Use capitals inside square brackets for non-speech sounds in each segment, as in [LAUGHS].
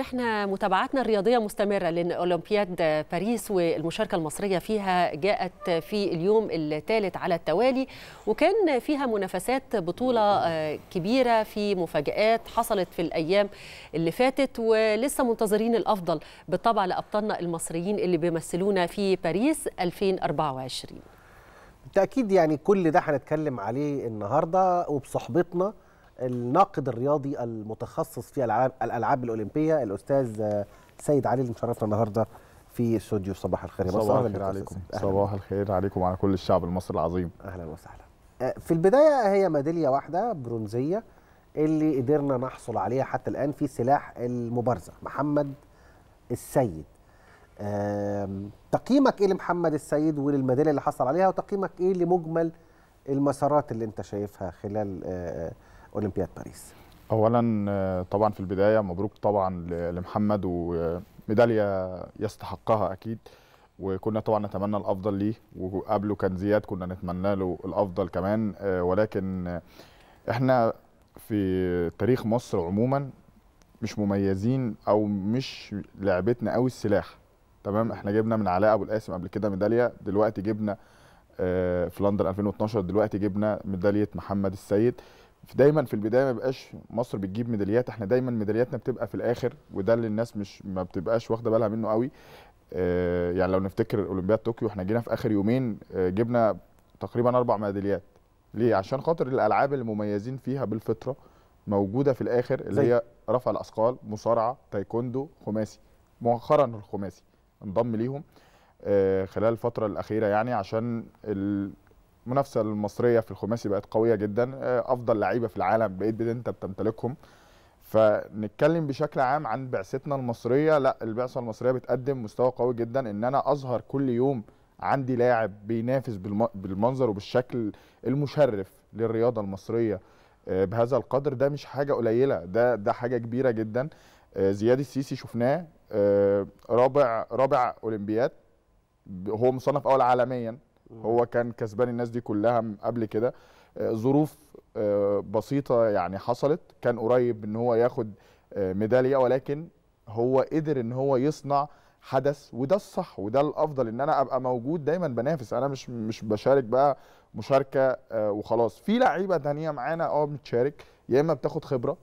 نحن متابعتنا الرياضية مستمرة لأن أولمبياد باريس والمشاركة المصرية فيها جاءت في اليوم الثالث على التوالي وكان فيها منافسات بطولة آه، كبيرة في مفاجآت حصلت في الأيام اللي فاتت ولسه منتظرين الأفضل بالطبع لأبطالنا المصريين اللي بيمثلونا في باريس 2024 بالتأكيد يعني كل ده هنتكلم عليه النهاردة وبصحبتنا الناقد الرياضي المتخصص في العاب الالعاب الاولمبيه الاستاذ سيد علي اللي مشرفنا النهارده في استوديو صباح الخير صباح الخير عليكم صباح الخير عليكم وعلى كل الشعب المصري العظيم اهلا وسهلا آه، في البدايه هي ميداليه واحده برونزيه اللي قدرنا نحصل عليها حتى الان في سلاح المبارزه محمد السيد تقييمك ايه لمحمد السيد وللميداليه اللي حصل عليها وتقييمك ايه لمجمل المسارات اللي انت شايفها خلال آه، آه، اولمبياد باريس اولا آه، طبعا في البدايه مبروك طبعا لمحمد وميداليه آه، يستحقها اكيد وكنا طبعا نتمنى الافضل ليه وقبله كان زياد كنا نتمنى له الافضل كمان آه، ولكن احنا في تاريخ مصر عموما مش مميزين او مش لعبتنا قوي السلاح تمام احنا جبنا من علاء ابو القاسم قبل كده ميداليه دلوقتي جبنا في لندن 2012 دلوقتي جبنا ميداليه محمد السيد دايما في البدايه ما بيبقاش مصر بتجيب ميداليات احنا دايما ميدالياتنا بتبقى في الاخر وده اللي الناس مش ما بتبقاش واخده بالها منه قوي آه، يعني لو نفتكر اولمبياد طوكيو احنا جينا في اخر يومين آه، جبنا تقريبا اربع ميداليات ليه عشان خاطر الالعاب المميزين فيها بالفطره موجوده في الاخر اللي هي رفع الاثقال مصارعه تايكوندو خماسي مؤخرا الخماسي انضم ليهم آه، خلال الفتره الاخيره يعني عشان المنافسه المصريه في الخماسي بقت قويه جدا آه، افضل لعيبه في العالم بقيت انت بتمتلكهم فنتكلم بشكل عام عن بعثتنا المصريه لا البعثه المصريه بتقدم مستوى قوي جدا ان انا اظهر كل يوم عندي لاعب بينافس بالمنظر وبالشكل المشرف للرياضه المصريه آه، بهذا القدر ده مش حاجه قليله ده ده حاجه كبيره جدا آه، زياد السيسي شفناه رابع رابع اولمبياد هو مصنف اول عالميا هو كان كسبان الناس دي كلها قبل كده آه، ظروف آه، بسيطه يعني حصلت كان قريب ان هو ياخد آه، ميداليه ولكن هو قدر ان هو يصنع حدث وده الصح وده الافضل ان انا ابقى موجود دايما بنافس انا مش مش بشارك بقى مشاركه وخلاص في لعيبه تانية معانا اه بتشارك يا اما بتاخد خبره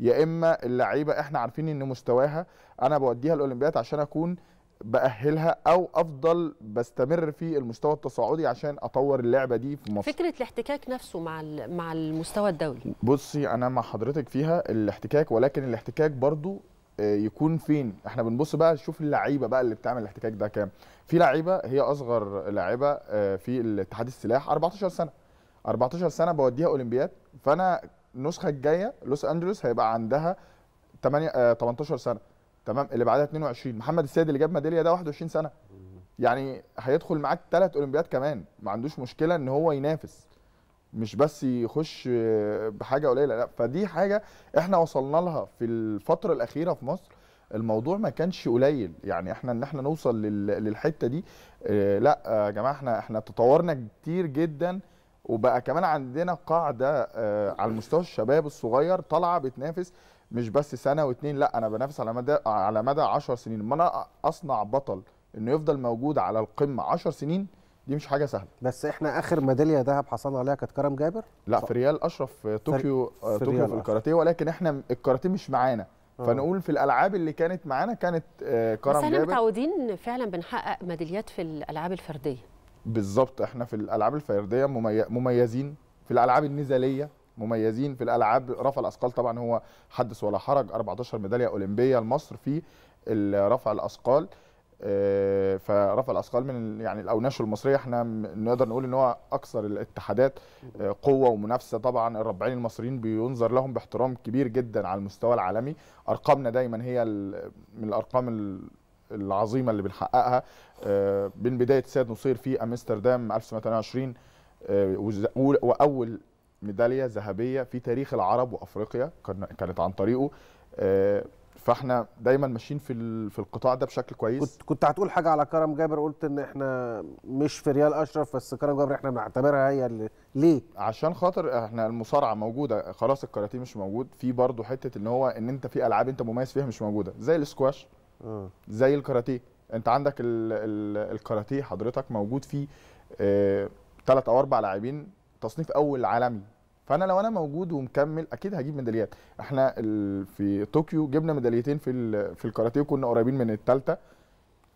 يا اما اللعيبه احنا عارفين ان مستواها انا بوديها الاولمبياد عشان اكون باهلها او افضل بستمر في المستوى التصاعدي عشان اطور اللعبه دي في مصر فكره الاحتكاك نفسه مع مع المستوى الدولي بصي انا مع حضرتك فيها الاحتكاك ولكن الاحتكاك برضو آه، يكون فين احنا بنبص بقى نشوف اللعيبه بقى اللي بتعمل الاحتكاك ده كام في لعيبه هي اصغر لاعيبه آه، في الاتحاد السلاح 14 سنه 14 سنه بوديها اولمبياد فانا النسخه الجايه لوس انجلوس هيبقى عندها 8 18 آه، سنه تمام اللي بعدها 22 محمد السيد اللي جاب ميداليه ده 21 سنه يعني هيدخل معاك ثلاث اولمبياد كمان ما عندوش مشكله ان هو ينافس مش بس يخش بحاجه قليله لا فدي حاجه احنا وصلنا لها في الفتره الاخيره في مصر الموضوع ما كانش قليل يعني احنا ان احنا نوصل للحته دي اه لا آه، يا جماعه احنا احنا تطورنا كتير جدا وبقى كمان عندنا قاعده اه على المستوى الشباب الصغير طالعه بتنافس مش بس سنه واتنين لا انا بنافس على مدى على مدى 10 سنين ما انا اصنع بطل انه يفضل موجود على القمه 10 سنين دي مش حاجه سهله بس احنا اخر ميداليه ذهب حصلنا عليها كانت كرم جابر لا في ريال اشرف في طوكيو في آه، طوكيو في الكاراتيه ولكن احنا الكاراتيه مش معانا آه. فنقول في الالعاب اللي كانت معانا كانت آه، كرم جابر بس احنا متعودين فعلا بنحقق ميداليات في الالعاب الفرديه بالظبط احنا في الالعاب الفرديه مميزين في الالعاب النزاليه مميزين في الالعاب رفع الاثقال طبعا هو حدث ولا حرج 14 ميداليه اولمبيه لمصر في رفع الاثقال آه، فرفع الاثقال من يعني الاوناش المصريه احنا نقدر نقول ان هو اكثر الاتحادات آه، قوه ومنافسه طبعا الربعين المصريين بينظر لهم باحترام كبير جدا على المستوى العالمي ارقامنا دايما هي من الارقام العظيمه اللي بنحققها آه، من بدايه سيد نصير في امستردام 1928 واول ميداليه ذهبيه في تاريخ العرب وافريقيا كانت عن طريقه آه، فاحنا دايما ماشيين في في القطاع ده بشكل كويس كنت كنت هتقول حاجه على كرم جابر قلت ان احنا مش في ريال اشرف بس كرم جابر احنا بنعتبرها هي اللي ليه عشان خاطر احنا المصارعه موجوده خلاص الكاراتيه مش موجود في برضه حته ان هو ان انت في العاب انت مميز فيها مش موجوده زي الاسكواش آه. زي الكاراتيه انت عندك الكاراتيه حضرتك موجود فيه ثلاث آه، او اربع لاعبين تصنيف اول عالمي فانا لو انا موجود ومكمل اكيد هجيب ميداليات احنا في طوكيو جبنا ميداليتين في في الكاراتيه وكنا قريبين من الثالثه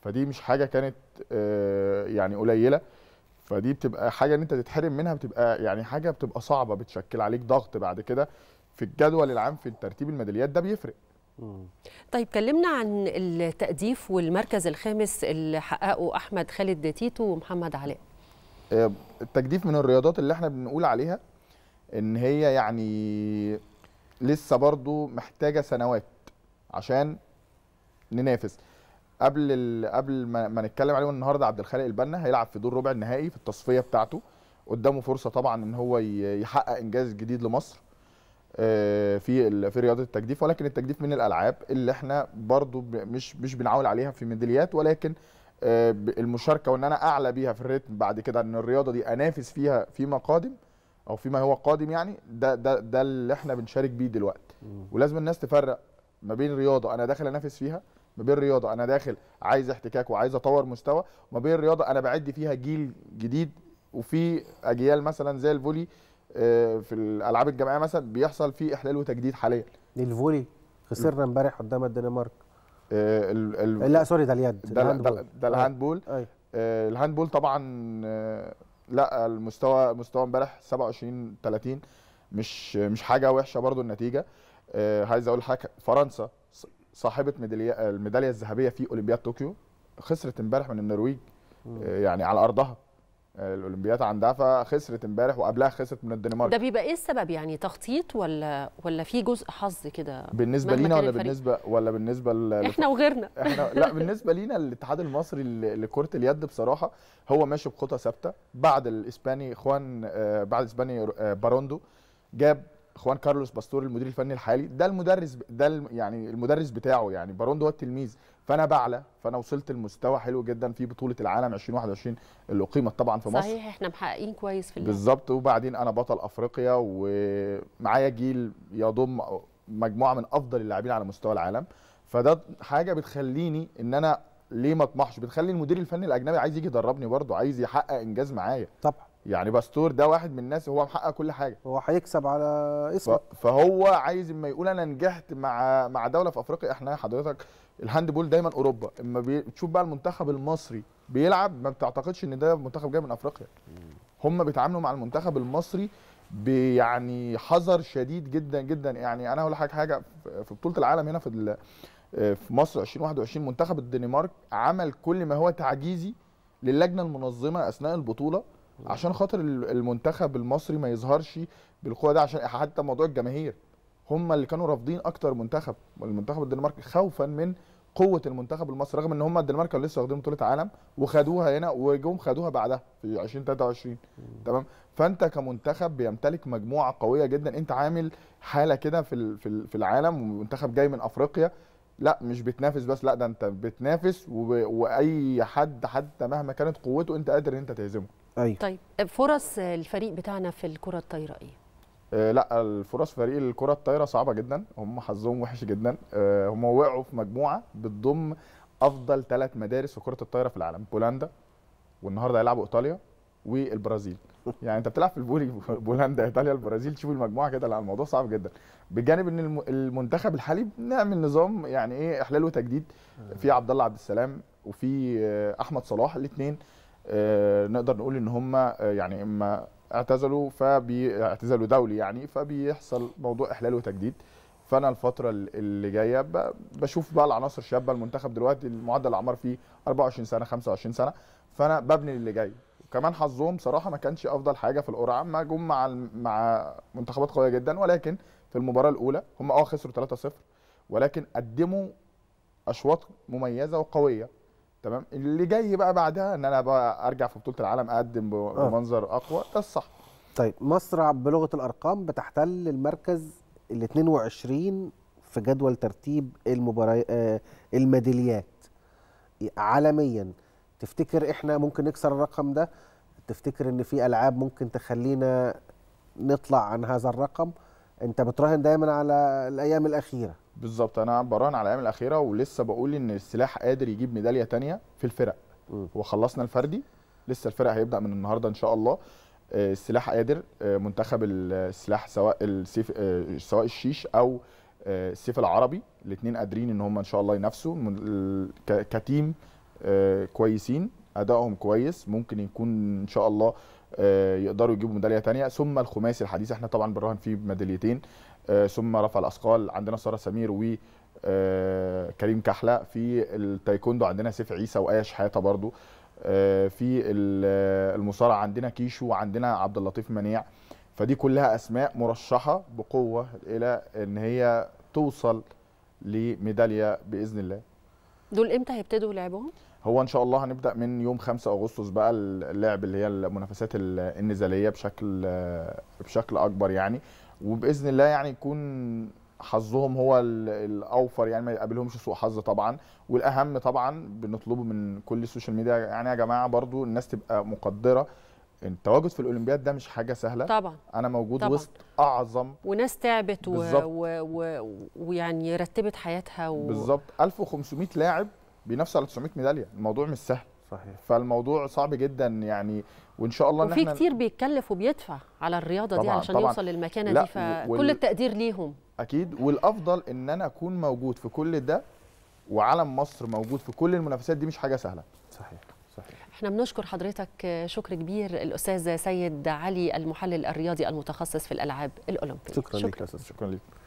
فدي مش حاجه كانت آه، يعني قليله فدي بتبقى حاجه ان انت تتحرم منها بتبقى يعني حاجه بتبقى صعبه بتشكل عليك ضغط بعد كده في الجدول العام في ترتيب الميداليات ده بيفرق طيب كلمنا عن التأديف والمركز الخامس اللي حققه أحمد خالد تيتو ومحمد علاء التجديف من الرياضات اللي احنا بنقول عليها ان هي يعني لسه برضو محتاجه سنوات عشان ننافس قبل قبل ما نتكلم عليه النهارده عبد الخالق البنا هيلعب في دور ربع النهائي في التصفيه بتاعته قدامه فرصه طبعا ان هو يحقق انجاز جديد لمصر آه، في في رياضه التجديف ولكن التجديف من الالعاب اللي احنا برضو مش مش بنعول عليها في ميداليات ولكن آه، المشاركه وان انا اعلى بيها في الريتم بعد كده ان الرياضه دي انافس فيها فيما قادم او فيما هو قادم يعني ده ده ده اللي احنا بنشارك بيه دلوقتي ولازم الناس تفرق ما بين رياضه انا داخل انافس فيها ما بين رياضه انا داخل عايز احتكاك وعايز اطور مستوى وما بين رياضه انا بعد فيها جيل جديد وفي اجيال مثلا زي الفولي آه، في الالعاب الجماعيه مثلا بيحصل فيه احلال وتجديد حاليا الفولي خسرنا امبارح قدام الدنمارك آه، ال ال آه، لا سوري ده اليد ده الهاندبول ده الهاندبول آه، بول طبعا لا المستوى مستوى امبارح 27 30 مش مش حاجه وحشه برضو النتيجه عايز اقول حاجه فرنسا صاحبه الميداليه الذهبيه في اولمبياد طوكيو خسرت امبارح من النرويج يعني على ارضها الاولمبياد عندها فخسرت امبارح وقبلها خسرت من الدنمارك ده بيبقى ايه السبب يعني تخطيط ولا ولا في جزء حظ كده بالنسبه لينا ولا بالنسبه ولا بالنسبه ل... احنا وغيرنا [LAUGHS] احنا لا بالنسبه لينا الاتحاد المصري لكره اليد بصراحه هو ماشي بخطى ثابته بعد الاسباني اخوان آه، بعد الاسباني آه، باروندو جاب خوان كارلوس باستور المدير الفني الحالي ده المدرس ده يعني المدرس بتاعه يعني بارون هو التلميذ فانا بعلى فانا وصلت لمستوى حلو جدا في بطوله العالم 2021 اللي اقيمت طبعا في مصر صحيح احنا محققين كويس في بالظبط وبعدين انا بطل افريقيا ومعايا جيل يضم مجموعه من افضل اللاعبين على مستوى العالم فده حاجه بتخليني ان انا ليه ما اطمحش بتخلي المدير الفني الاجنبي عايز يجي يدربني برضه عايز يحقق انجاز معايا طبعا يعني باستور ده واحد من الناس هو محقق كل حاجه هو هيكسب على اسمه فهو عايز اما يقول انا نجحت مع مع دوله في افريقيا احنا حضرتك الهاند بول دايما اوروبا اما بتشوف بقى المنتخب المصري بيلعب ما بتعتقدش ان ده منتخب جاي من افريقيا هم بيتعاملوا مع المنتخب المصري بيعني حذر شديد جدا جدا يعني انا هقول لحضرتك حاجه في بطوله العالم هنا في آه، في مصر 2021 منتخب الدنمارك عمل كل ما هو تعجيزي للجنه المنظمه اثناء البطوله عشان خاطر المنتخب المصري ما يظهرش بالقوه ده عشان حتى موضوع الجماهير هم اللي كانوا رافضين اكتر منتخب المنتخب الدنماركي خوفا من قوه المنتخب المصري رغم ان هم الدنمارك كانوا لسه واخدين بطوله عالم وخدوها هنا وجم خدوها بعدها في 2023 تمام فانت كمنتخب بيمتلك مجموعه قويه جدا انت عامل حاله كده في في العالم ومنتخب جاي من افريقيا لا مش بتنافس بس لا ده انت بتنافس واي حد حتى مهما كانت قوته انت قادر ان انت تهزمه ايوه طيب فرص الفريق بتاعنا في الكره الطايره ايه؟ آه، لا الفرص فريق الكره الطايره صعبه جدا هم حظهم وحش جدا آه، هم وقعوا في مجموعه بتضم افضل ثلاث مدارس في كره الطايره في العالم بولندا والنهارده هيلعبوا ايطاليا والبرازيل يعني انت بتلعب في البولي [LAUGHS] بولندا ايطاليا البرازيل تشوف المجموعه كده لا الموضوع صعب جدا بجانب ان المنتخب الحالي بنعمل نظام يعني ايه احلال وتجديد في عبد الله عبد السلام وفي آه، احمد صلاح الاثنين آه، نقدر نقول ان هم آه، يعني اما اعتزلوا فباعتزالوا دولي يعني فبيحصل موضوع احلال وتجديد فانا الفتره اللي جايه بشوف بقى العناصر الشابه المنتخب دلوقتي المعدل الاعمار فيه 24 سنه 25 سنه فانا ببني اللي جاي وكمان حظهم صراحه ما كانش افضل حاجه في القرعه ما جم مع مع منتخبات قويه جدا ولكن في المباراه الاولى هم اه خسروا 3-0 ولكن قدموا اشواط مميزه وقويه تمام اللي جاي بقى بعدها ان انا بقى ارجع في بطوله العالم اقدم آه. بمنظر آه. اقوى ده الصح طيب مصر بلغه الارقام بتحتل المركز ال 22 في جدول ترتيب المباريات آه الميداليات عالميا تفتكر احنا ممكن نكسر الرقم ده تفتكر ان في العاب ممكن تخلينا نطلع عن هذا الرقم انت بتراهن دايما على الايام الاخيره بالظبط انا براهن على الايام الاخيره ولسه بقول ان السلاح قادر يجيب ميداليه ثانيه في الفرق وخلصنا الفردي لسه الفرق هيبدا من النهارده ان شاء الله آه، السلاح قادر آه، منتخب السلاح سواء السيف آه، سواء الشيش او السيف العربي الاثنين قادرين ان هم ان شاء الله ينافسوا كتيم كويسين ادائهم كويس ممكن يكون ان شاء الله يقدروا يجيبوا ميداليه ثانيه ثم الخماسي الحديث احنا طبعا بنراهن فيه بميداليتين آه، ثم رفع الاثقال عندنا ساره سمير و آه، كريم كحله في التايكوندو عندنا سيف عيسى وايه شحاته برضو آه، في المصارعه عندنا كيشو وعندنا عبد اللطيف منيع فدي كلها اسماء مرشحه بقوه الى ان هي توصل لميداليه باذن الله دول امتى هيبتدوا لعبهم هو ان شاء الله هنبدا من يوم 5 اغسطس بقى اللعب اللي هي المنافسات النزاليه بشكل بشكل اكبر يعني وباذن الله يعني يكون حظهم هو الاوفر يعني ما يقابلهمش سوء حظ طبعا والاهم طبعا بنطلبه من كل السوشيال ميديا يعني يا جماعه برضو الناس تبقى مقدره التواجد في الاولمبياد ده مش حاجه سهله طبعا انا موجود طبعا. وسط اعظم وناس تعبت ويعني و... و... رتبت حياتها و... بالظبط 1500 لاعب بينافسوا على 900 ميداليه الموضوع مش سهل صحيح فالموضوع صعب جدا يعني وان شاء الله وفي كتير بيتكلف وبيدفع على الرياضه طبعًا دي عشان طبعًا يوصل للمكانه دي فكل وال... التقدير ليهم اكيد والافضل ان انا اكون موجود في كل ده وعلم مصر موجود في كل المنافسات دي مش حاجه سهله صحيح صحيح احنا بنشكر حضرتك شكر كبير الاستاذ سيد علي المحلل الرياضي المتخصص في الالعاب الاولمبيه شكرا, شكرا لك شكرا لك